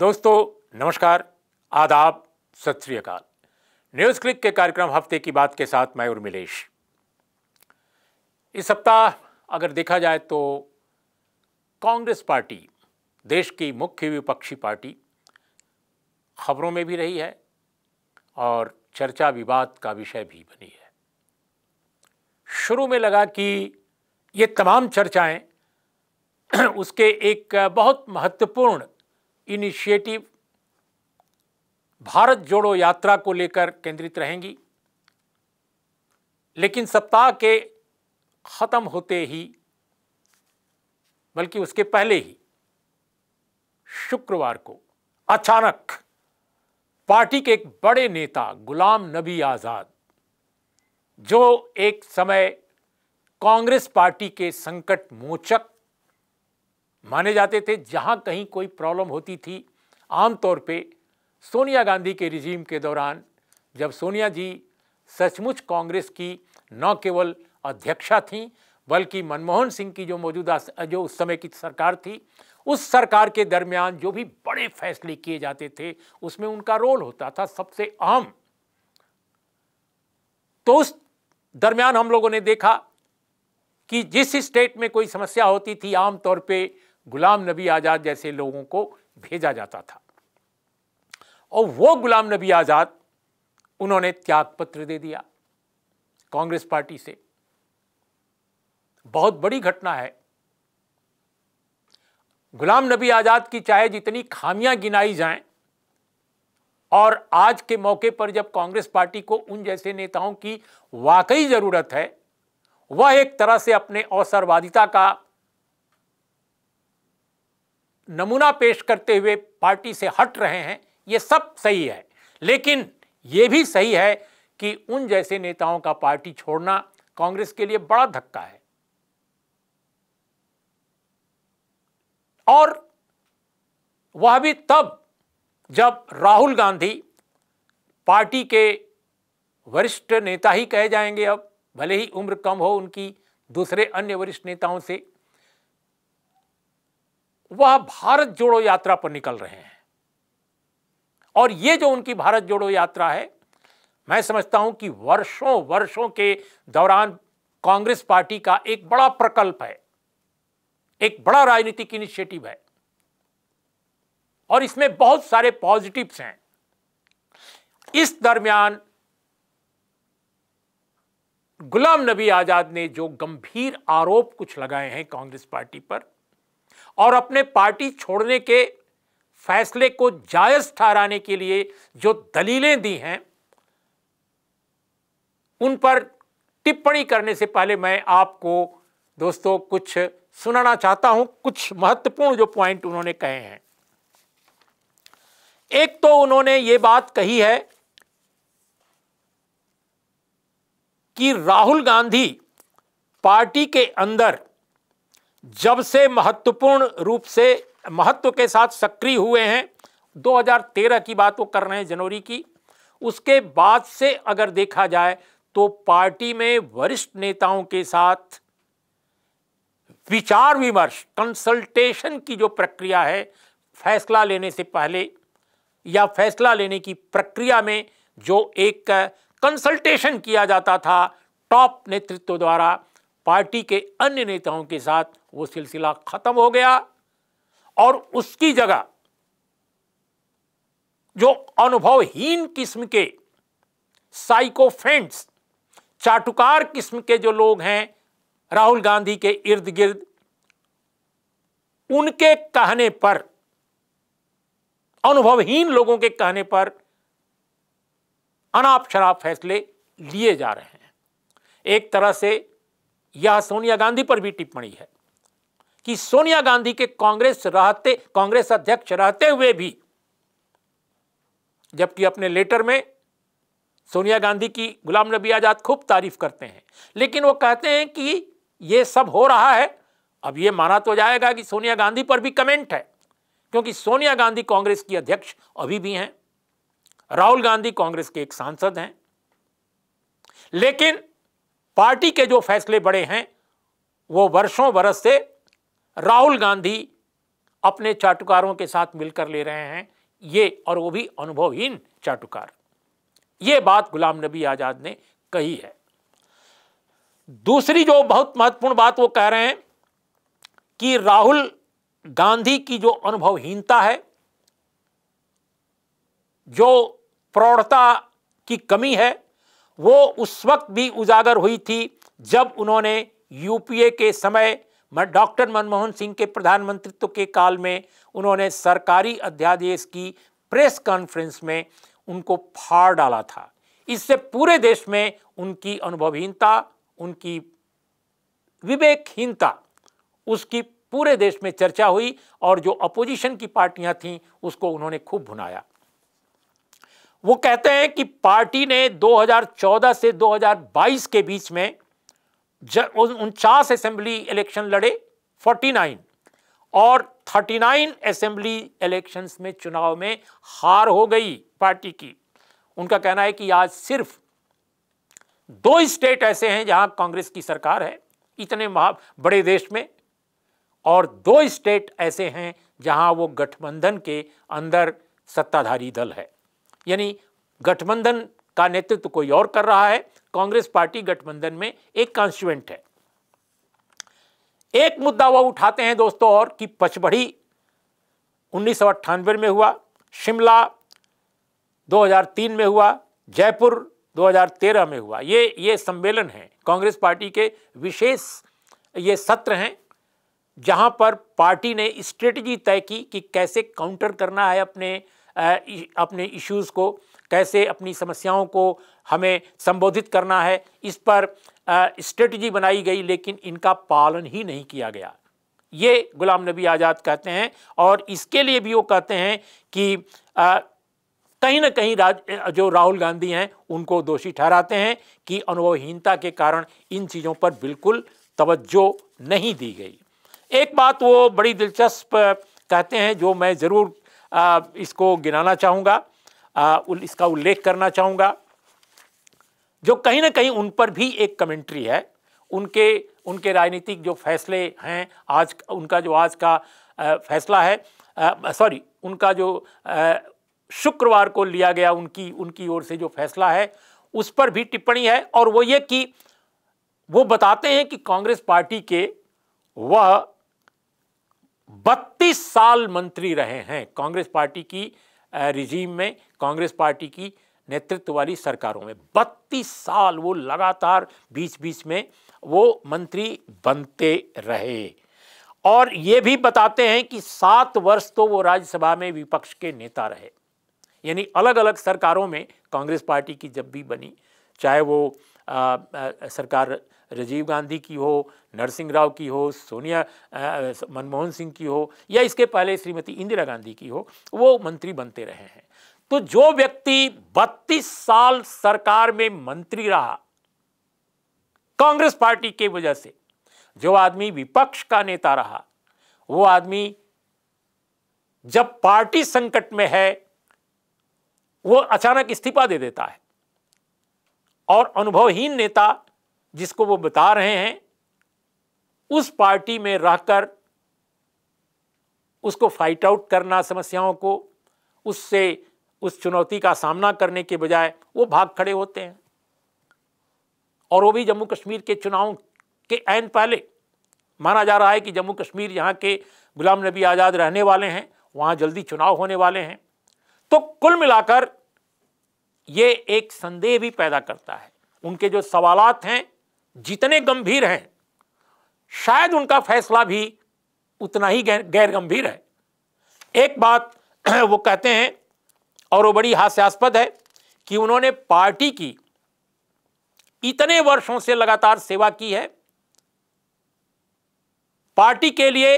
दोस्तों नमस्कार आदाब सत श्रीकाल न्यूज़ क्लिक के कार्यक्रम हफ्ते की बात के साथ मैं उर्मिलेश इस सप्ताह अगर देखा जाए तो कांग्रेस पार्टी देश की मुख्य विपक्षी पार्टी खबरों में भी रही है और चर्चा विवाद का विषय भी बनी है शुरू में लगा कि ये तमाम चर्चाएं उसके एक बहुत महत्वपूर्ण इनिशिएटिव भारत जोड़ो यात्रा को लेकर केंद्रित रहेंगी लेकिन सप्ताह के ख़त्म होते ही बल्कि उसके पहले ही शुक्रवार को अचानक पार्टी के एक बड़े नेता गुलाम नबी आज़ाद जो एक समय कांग्रेस पार्टी के संकट मोचक माने जाते थे जहाँ कहीं कोई प्रॉब्लम होती थी आमतौर पे सोनिया गांधी के रिजीम के दौरान जब सोनिया जी सचमुच कांग्रेस की न केवल अध्यक्षा थीं बल्कि मनमोहन सिंह की जो मौजूदा जो उस समय की सरकार थी उस सरकार के दरमियान जो भी बड़े फैसले किए जाते थे उसमें उनका रोल होता था सबसे अहम तो उस दरमियान हम लोगों ने देखा कि जिस स्टेट में कोई समस्या होती थी आमतौर पर गुलाम नबी आज़ाद जैसे लोगों को भेजा जाता था और वो गुलाम नबी आज़ाद उन्होंने त्यागपत्र दे दिया कांग्रेस पार्टी से बहुत बड़ी घटना है गुलाम नबी आज़ाद की चाहे जितनी खामियां गिनाई जाएं और आज के मौके पर जब कांग्रेस पार्टी को उन जैसे नेताओं की वाकई ज़रूरत है वह एक तरह से अपने अवसरवादिता का नमूना पेश करते हुए पार्टी से हट रहे हैं ये सब सही है लेकिन ये भी सही है कि उन जैसे नेताओं का पार्टी छोड़ना कांग्रेस के लिए बड़ा धक्का है और वह भी तब जब राहुल गांधी पार्टी के वरिष्ठ नेता ही कहे जाएंगे अब भले ही उम्र कम हो उनकी दूसरे अन्य वरिष्ठ नेताओं से वह भारत जोड़ो यात्रा पर निकल रहे हैं और ये जो उनकी भारत जोड़ो यात्रा है मैं समझता हूं कि वर्षों वर्षों के दौरान कांग्रेस पार्टी का एक बड़ा प्रकल्प है एक बड़ा राजनीतिक इनिशिएटिव है और इसमें बहुत सारे पॉजिटिव्स हैं इस दरमियान गुलाम नबी आजाद ने जो गंभीर आरोप कुछ लगाए हैं कांग्रेस पार्टी पर और अपने पार्टी छोड़ने के फैसले को जायज ठहराने के लिए जो दलीलें दी हैं उन पर टिप्पणी करने से पहले मैं आपको दोस्तों कुछ सुनाना चाहता हूं कुछ महत्वपूर्ण जो पॉइंट उन्होंने कहे हैं एक तो उन्होंने ये बात कही है कि राहुल गांधी पार्टी के अंदर जब से महत्वपूर्ण रूप से महत्व के साथ सक्रिय हुए हैं 2013 की बात वो कर रहे हैं जनवरी की उसके बाद से अगर देखा जाए तो पार्टी में वरिष्ठ नेताओं के साथ विचार विमर्श कंसल्टेशन की जो प्रक्रिया है फैसला लेने से पहले या फैसला लेने की प्रक्रिया में जो एक कंसल्टेशन किया जाता था टॉप नेतृत्व द्वारा पार्टी के अन्य नेताओं के साथ वो सिलसिला खत्म हो गया और उसकी जगह जो अनुभवहीन किस्म के साइकोफेंट्स चाटुकार किस्म के जो लोग हैं राहुल गांधी के इर्द गिर्द उनके कहने पर अनुभवहीन लोगों के कहने पर अनाप शराब फैसले लिए जा रहे हैं एक तरह से या सोनिया गांधी पर भी टिप्पणी है कि सोनिया गांधी के कांग्रेस रहते कांग्रेस अध्यक्ष रहते हुए भी जबकि अपने लेटर में सोनिया गांधी की गुलाम नबी आज़ाद खूब तारीफ करते हैं लेकिन वो कहते हैं कि ये सब हो रहा है अब ये माना तो जाएगा कि सोनिया गांधी पर भी कमेंट है क्योंकि सोनिया गांधी कांग्रेस की अध्यक्ष अभी भी हैं राहुल गांधी कांग्रेस के एक सांसद हैं लेकिन पार्टी के जो फैसले बड़े हैं वो वर्षों बरस से राहुल गांधी अपने चाटुकारों के साथ मिलकर ले रहे हैं ये और वो भी अनुभवहीन चाटुकार ये बात गुलाम नबी आज़ाद ने कही है दूसरी जो बहुत महत्वपूर्ण बात वो कह रहे हैं कि राहुल गांधी की जो अनुभवहीनता है जो प्रौढ़ता की कमी है वो उस वक्त भी उजागर हुई थी जब उन्होंने यूपीए के समय डॉक्टर मनमोहन सिंह के प्रधानमंत्रित्व के काल में उन्होंने सरकारी अध्यादेश की प्रेस कॉन्फ्रेंस में उनको फाड़ डाला था इससे पूरे देश में उनकी अनुभवहीनता उनकी विवेकहीनता उसकी पूरे देश में चर्चा हुई और जो अपोजिशन की पार्टियां थीं उसको उन्होंने खूब भुनाया वो कहते हैं कि पार्टी ने 2014 से 2022 के बीच में उनचास असेंबली इलेक्शन लड़े 49 और 39 असेंबली इलेक्शंस में चुनाव में हार हो गई पार्टी की उनका कहना है कि आज सिर्फ दो स्टेट ऐसे हैं जहां कांग्रेस की सरकार है इतने महा बड़े देश में और दो स्टेट ऐसे हैं जहां वो गठबंधन के अंदर सत्ताधारी दल है यानी गठबंधन का नेतृत्व कोई और कर रहा है कांग्रेस पार्टी गठबंधन में एक कॉन्स्टिट्यूंट है एक मुद्दा वह उठाते हैं दोस्तों और कि पचबढ़ी उन्नीस में हुआ शिमला 2003 में हुआ जयपुर 2013 में हुआ ये ये सम्मेलन है कांग्रेस पार्टी के विशेष ये सत्र हैं जहां पर पार्टी ने स्ट्रेटजी तय की कि कैसे काउंटर करना है अपने अपने इश्यूज़ को कैसे अपनी समस्याओं को हमें संबोधित करना है इस पर स्ट्रेटजी बनाई गई लेकिन इनका पालन ही नहीं किया गया ये गुलाम नबी आज़ाद कहते हैं और इसके लिए भी वो कहते हैं कि आ, कहीं ना कहीं राज जो राहुल गांधी हैं उनको दोषी ठहराते हैं कि अनुभवहीनता के कारण इन चीज़ों पर बिल्कुल तवज्जो नहीं दी गई एक बात वो बड़ी दिलचस्प कहते हैं जो मैं ज़रूर इसको गिनाना चाहूँगा इसका उल्लेख करना चाहूँगा जो कहीं ना कहीं उन पर भी एक कमेंट्री है उनके उनके राजनीतिक जो फैसले हैं आज उनका जो आज का फैसला है सॉरी उनका जो शुक्रवार को लिया गया उनकी उनकी ओर से जो फैसला है उस पर भी टिप्पणी है और वो ये कि वो बताते हैं कि कांग्रेस पार्टी के वह बत्तीस साल मंत्री रहे हैं कांग्रेस पार्टी की रिजीम में कांग्रेस पार्टी की नेतृत्व वाली सरकारों में बत्तीस साल वो लगातार बीच बीच में वो मंत्री बनते रहे और ये भी बताते हैं कि सात वर्ष तो वो राज्यसभा में विपक्ष के नेता रहे यानी अलग अलग सरकारों में कांग्रेस पार्टी की जब भी बनी चाहे वो आ, आ, सरकार राजीव गांधी की हो नरसिंह राव की हो सोनिया मनमोहन सिंह की हो या इसके पहले श्रीमती इंदिरा गांधी की हो वो मंत्री बनते रहे हैं तो जो व्यक्ति 32 साल सरकार में मंत्री रहा कांग्रेस पार्टी के वजह से जो आदमी विपक्ष का नेता रहा वो आदमी जब पार्टी संकट में है वो अचानक इस्तीफा दे देता है और अनुभवहीन नेता जिसको वो बता रहे हैं उस पार्टी में रहकर उसको फाइट आउट करना समस्याओं को उससे उस चुनौती का सामना करने के बजाय वो भाग खड़े होते हैं और वो भी जम्मू कश्मीर के चुनाव के एन पहले माना जा रहा है कि जम्मू कश्मीर यहाँ के गुलाम नबी आज़ाद रहने वाले हैं वहाँ जल्दी चुनाव होने वाले हैं तो कुल मिलाकर ये एक संदेह भी पैदा करता है उनके जो सवालत हैं जितने गंभीर हैं शायद उनका फैसला भी उतना ही गैर गंभीर है एक बात वो कहते हैं और वो बड़ी हास्यास्पद है कि उन्होंने पार्टी की इतने वर्षों से लगातार सेवा की है पार्टी के लिए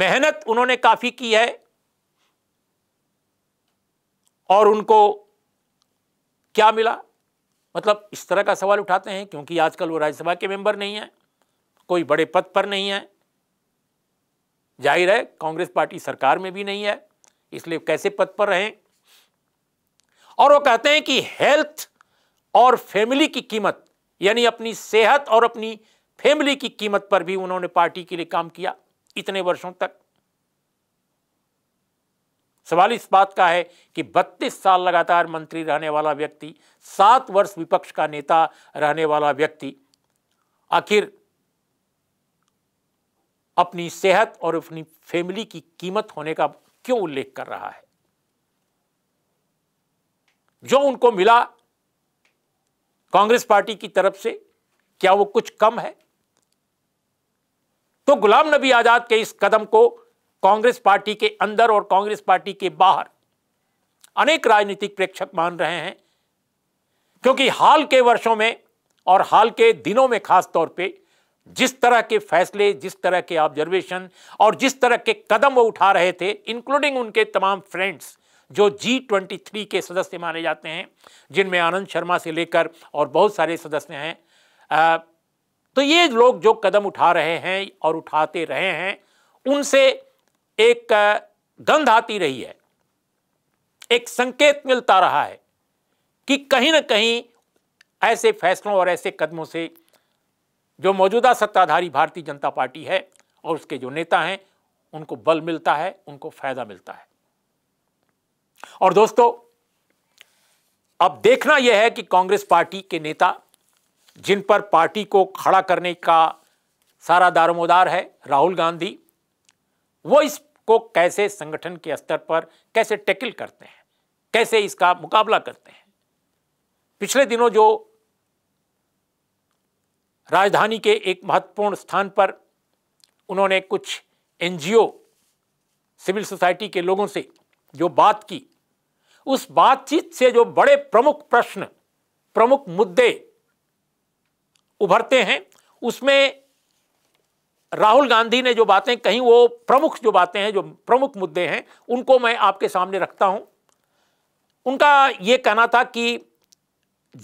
मेहनत उन्होंने काफी की है और उनको क्या मिला मतलब इस तरह का सवाल उठाते हैं क्योंकि आजकल वो राज्यसभा के मेंबर नहीं है कोई बड़े पद पर नहीं है जाहिर है कांग्रेस पार्टी सरकार में भी नहीं है इसलिए कैसे पद पर रहें और वो कहते हैं कि हेल्थ और फैमिली की कीमत यानी अपनी सेहत और अपनी फैमिली की कीमत पर भी उन्होंने पार्टी के लिए काम किया इतने वर्षों तक सवाल इस बात का है कि 32 साल लगातार मंत्री रहने वाला व्यक्ति सात वर्ष विपक्ष का नेता रहने वाला व्यक्ति आखिर अपनी सेहत और अपनी फैमिली की कीमत होने का क्यों उल्लेख कर रहा है जो उनको मिला कांग्रेस पार्टी की तरफ से क्या वो कुछ कम है तो गुलाम नबी आजाद के इस कदम को कांग्रेस पार्टी के अंदर और कांग्रेस पार्टी के बाहर अनेक राजनीतिक प्रेक्षक मान रहे हैं क्योंकि हाल के वर्षों में और हाल के दिनों में खास तौर पे जिस तरह के फैसले जिस तरह के ऑब्जर्वेशन और जिस तरह के कदम वो उठा रहे थे इंक्लूडिंग उनके तमाम फ्रेंड्स जो जी ट्वेंटी थ्री के सदस्य माने जाते हैं जिनमें आनंद शर्मा से लेकर और बहुत सारे सदस्य हैं आ, तो ये लोग जो कदम उठा रहे हैं और उठाते रहे हैं उनसे एक गंध आती रही है एक संकेत मिलता रहा है कि कहीं ना कहीं ऐसे फैसलों और ऐसे कदमों से जो मौजूदा सत्ताधारी भारतीय जनता पार्टी है और उसके जो नेता हैं उनको बल मिलता है उनको फायदा मिलता है और दोस्तों अब देखना यह है कि कांग्रेस पार्टी के नेता जिन पर पार्टी को खड़ा करने का सारा दारोमदार है राहुल गांधी वो इस को कैसे संगठन के स्तर पर कैसे टैकल करते हैं कैसे इसका मुकाबला करते हैं पिछले दिनों जो राजधानी के एक महत्वपूर्ण स्थान पर उन्होंने कुछ एनजीओ सिविल सोसाइटी के लोगों से जो बात की उस बातचीत से जो बड़े प्रमुख प्रश्न प्रमुख मुद्दे उभरते हैं उसमें राहुल गांधी ने जो बातें कहीं वो प्रमुख जो बातें हैं जो प्रमुख मुद्दे हैं उनको मैं आपके सामने रखता हूं उनका ये कहना था कि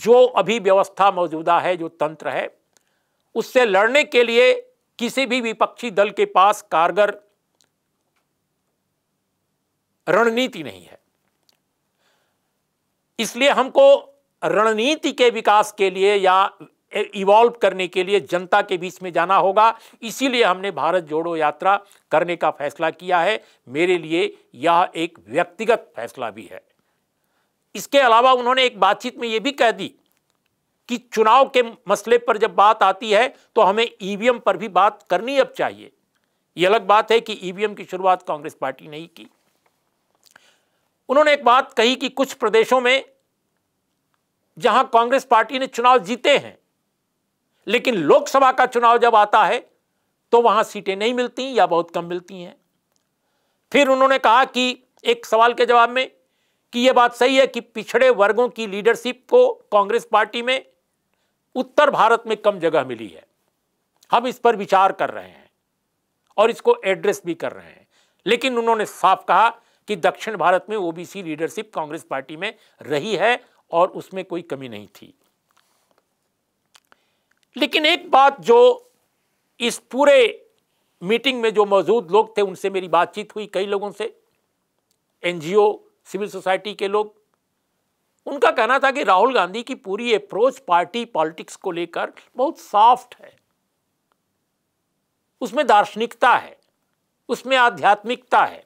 जो अभी व्यवस्था मौजूदा है जो तंत्र है उससे लड़ने के लिए किसी भी विपक्षी दल के पास कारगर रणनीति नहीं है इसलिए हमको रणनीति के विकास के लिए या इवॉल्व करने के लिए जनता के बीच में जाना होगा इसीलिए हमने भारत जोड़ो यात्रा करने का फैसला किया है मेरे लिए यह एक व्यक्तिगत फैसला भी है इसके अलावा उन्होंने एक बातचीत में यह भी कह दी कि चुनाव के मसले पर जब बात आती है तो हमें ईवीएम e पर भी बात करनी अब चाहिए यह अलग बात है कि ईवीएम e की शुरुआत कांग्रेस पार्टी ने ही की उन्होंने एक बात कही कि कुछ प्रदेशों में जहां कांग्रेस पार्टी ने चुनाव जीते हैं लेकिन लोकसभा का चुनाव जब आता है तो वहां सीटें नहीं मिलती या बहुत कम मिलती हैं फिर उन्होंने कहा कि एक सवाल के जवाब में कि यह बात सही है कि पिछड़े वर्गों की लीडरशिप को कांग्रेस पार्टी में उत्तर भारत में कम जगह मिली है हम इस पर विचार कर रहे हैं और इसको एड्रेस भी कर रहे हैं लेकिन उन्होंने साफ कहा कि दक्षिण भारत में ओबीसी लीडरशिप कांग्रेस पार्टी में रही है और उसमें कोई कमी नहीं थी लेकिन एक बात जो इस पूरे मीटिंग में जो मौजूद लोग थे उनसे मेरी बातचीत हुई कई लोगों से एनजीओ सिविल सोसाइटी के लोग उनका कहना था कि राहुल गांधी की पूरी अप्रोच पार्टी पॉलिटिक्स को लेकर बहुत सॉफ्ट है उसमें दार्शनिकता है उसमें आध्यात्मिकता है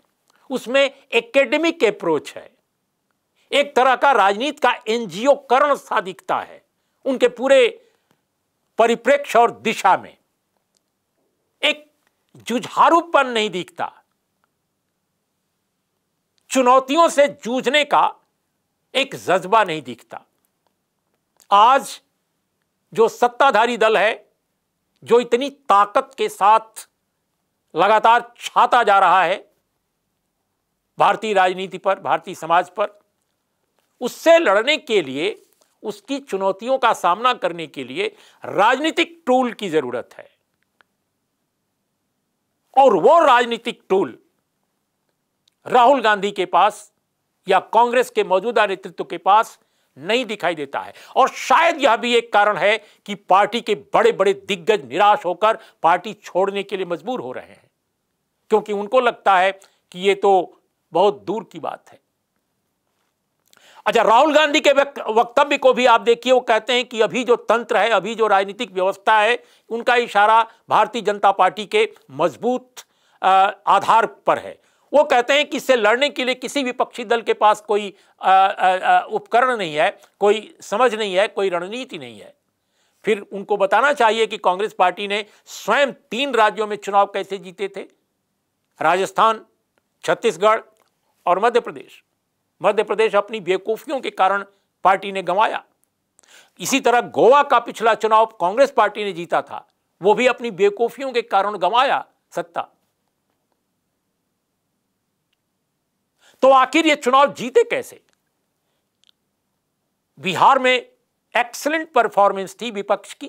उसमें एकेडमिक अप्रोच है एक तरह का राजनीति का एनजीओ करण सा दिखता है उनके पूरे परिप्रेक्ष्य और दिशा में एक जुझारूपन नहीं दिखता चुनौतियों से जूझने का एक जज्बा नहीं दिखता आज जो सत्ताधारी दल है जो इतनी ताकत के साथ लगातार छाता जा रहा है भारतीय राजनीति पर भारतीय समाज पर उससे लड़ने के लिए उसकी चुनौतियों का सामना करने के लिए राजनीतिक टूल की जरूरत है और वो राजनीतिक टूल राहुल गांधी के पास या कांग्रेस के मौजूदा नेतृत्व के पास नहीं दिखाई देता है और शायद यह भी एक कारण है कि पार्टी के बड़े बड़े दिग्गज निराश होकर पार्टी छोड़ने के लिए मजबूर हो रहे हैं क्योंकि उनको लगता है कि यह तो बहुत दूर की बात है अच्छा राहुल गांधी के वक्तव्य को भी आप देखिए वो कहते हैं कि अभी जो तंत्र है अभी जो राजनीतिक व्यवस्था है उनका इशारा भारतीय जनता पार्टी के मजबूत आधार पर है वो कहते हैं कि इससे लड़ने के लिए किसी विपक्षी दल के पास कोई उपकरण नहीं है कोई समझ नहीं है कोई रणनीति नहीं है फिर उनको बताना चाहिए कि कांग्रेस पार्टी ने स्वयं तीन राज्यों में चुनाव कैसे जीते थे राजस्थान छत्तीसगढ़ और मध्य प्रदेश मध्य प्रदेश अपनी बेवकूफियों के कारण पार्टी ने गंवाया इसी तरह गोवा का पिछला चुनाव कांग्रेस पार्टी ने जीता था वो भी अपनी बेवकूफियों के कारण गंवाया सत्ता तो आखिर ये चुनाव जीते कैसे बिहार में एक्सलेंट परफॉर्मेंस थी विपक्ष की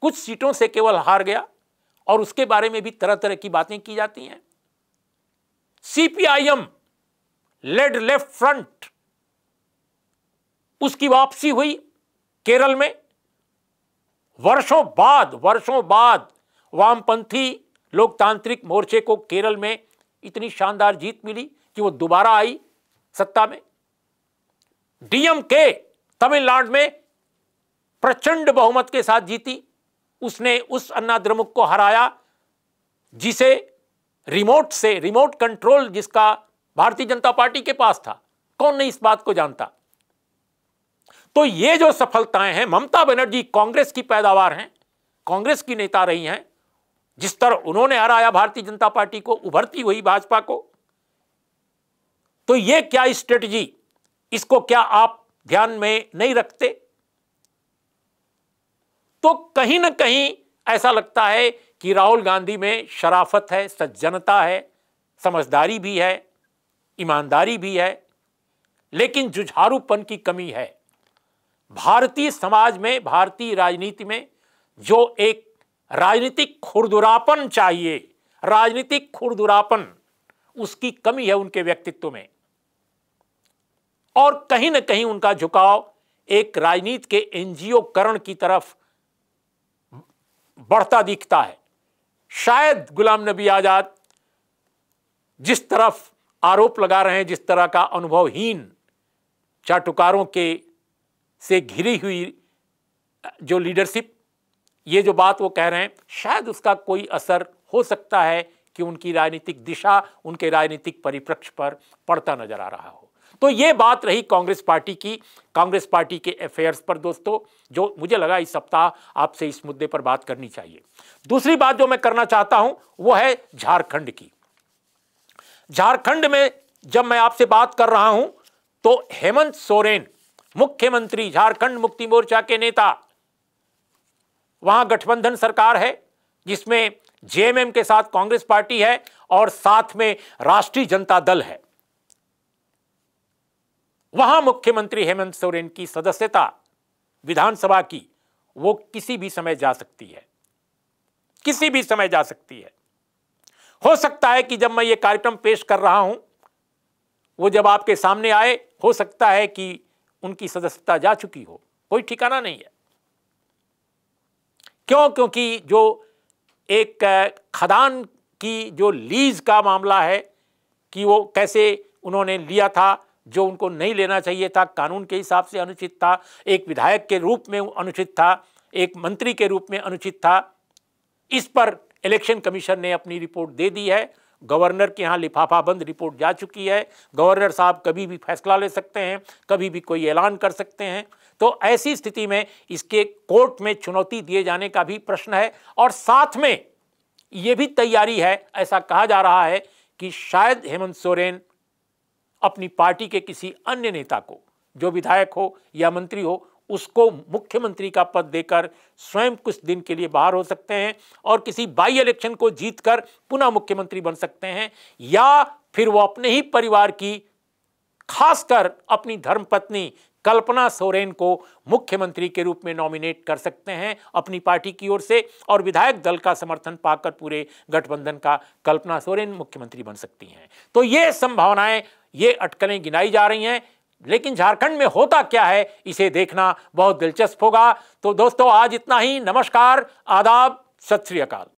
कुछ सीटों से केवल हार गया और उसके बारे में भी तरह तरह की बातें की जाती हैं सीपीआईएम लेड लेफ्ट फ्रंट उसकी वापसी हुई केरल में वर्षों बाद वर्षों बाद वामपंथी लोकतांत्रिक मोर्चे को केरल में इतनी शानदार जीत मिली कि वो दोबारा आई सत्ता में डीएमके तमिलनाडु में प्रचंड बहुमत के साथ जीती उसने उस अन्ना द्रमुक को हराया जिसे रिमोट से रिमोट कंट्रोल जिसका भारतीय जनता पार्टी के पास था कौन नहीं इस बात को जानता तो ये जो सफलताएं हैं ममता बनर्जी कांग्रेस की पैदावार हैं कांग्रेस की नेता रही हैं जिस तरह उन्होंने हराया भारतीय जनता पार्टी को उभरती हुई भाजपा को तो ये क्या स्ट्रेटजी इसको क्या आप ध्यान में नहीं रखते तो कहीं ना कहीं ऐसा लगता है कि राहुल गांधी में शराफत है सज्जनता है समझदारी भी है ईमानदारी भी है लेकिन जुझारूपन की कमी है भारतीय समाज में भारतीय राजनीति में जो एक राजनीतिक खुरदुरापन चाहिए राजनीतिक खुरदुरापन उसकी कमी है उनके व्यक्तित्व में और कहीं ना कहीं उनका झुकाव एक राजनीति के एनजीओ करण की तरफ बढ़ता दिखता है शायद गुलाम नबी आज़ाद जिस तरफ आरोप लगा रहे हैं जिस तरह का अनुभवहीन चाटुकारों के से घिरी हुई जो लीडरशिप ये जो बात वो कह रहे हैं शायद उसका कोई असर हो सकता है कि उनकी राजनीतिक दिशा उनके राजनीतिक परिप्रक्ष पर पड़ता नजर आ रहा हो तो ये बात रही कांग्रेस पार्टी की कांग्रेस पार्टी के अफेयर्स पर दोस्तों जो मुझे लगा इस सप्ताह आपसे इस मुद्दे पर बात करनी चाहिए दूसरी बात जो मैं करना चाहता हूं वो है झारखंड की झारखंड में जब मैं आपसे बात कर रहा हूं तो हेमंत सोरेन मुख्यमंत्री झारखंड मुक्ति मोर्चा के नेता वहां गठबंधन सरकार है जिसमें जेएमएम के साथ कांग्रेस पार्टी है और साथ में राष्ट्रीय जनता दल है वहां मुख्यमंत्री हेमंत सोरेन की सदस्यता विधानसभा की वो किसी भी समय जा सकती है किसी भी समय जा सकती है हो सकता है कि जब मैं ये कार्यक्रम पेश कर रहा हूं वो जब आपके सामने आए हो सकता है कि उनकी सदस्यता जा चुकी हो कोई ठिकाना नहीं है क्यों क्योंकि जो एक खदान की जो लीज का मामला है कि वो कैसे उन्होंने लिया था जो उनको नहीं लेना चाहिए था कानून के हिसाब से अनुचित था एक विधायक के रूप में अनुचित था एक मंत्री के रूप में अनुचित था इस पर इलेक्शन कमीशन ने अपनी रिपोर्ट दे दी है गवर्नर के यहाँ लिफाफा बंद रिपोर्ट जा चुकी है गवर्नर साहब कभी भी फैसला ले सकते हैं कभी भी कोई ऐलान कर सकते हैं तो ऐसी स्थिति में इसके कोर्ट में चुनौती दिए जाने का भी प्रश्न है और साथ में ये भी तैयारी है ऐसा कहा जा रहा है कि शायद हेमंत सोरेन अपनी पार्टी के किसी अन्य नेता को जो विधायक हो या मंत्री हो उसको मुख्यमंत्री का पद देकर स्वयं कुछ दिन के लिए बाहर हो सकते हैं और किसी बाई इलेक्शन को जीतकर पुनः मुख्यमंत्री बन सकते हैं या फिर वो अपने ही परिवार की खासकर अपनी धर्मपत्नी कल्पना सोरेन को मुख्यमंत्री के रूप में नॉमिनेट कर सकते हैं अपनी पार्टी की ओर से और विधायक दल का समर्थन पाकर पूरे गठबंधन का कल्पना सोरेन मुख्यमंत्री बन सकती हैं तो ये संभावनाएं ये अटकलें गिनाई जा रही हैं लेकिन झारखंड में होता क्या है इसे देखना बहुत दिलचस्प होगा तो दोस्तों आज इतना ही नमस्कार आदाब सत श्री अकाल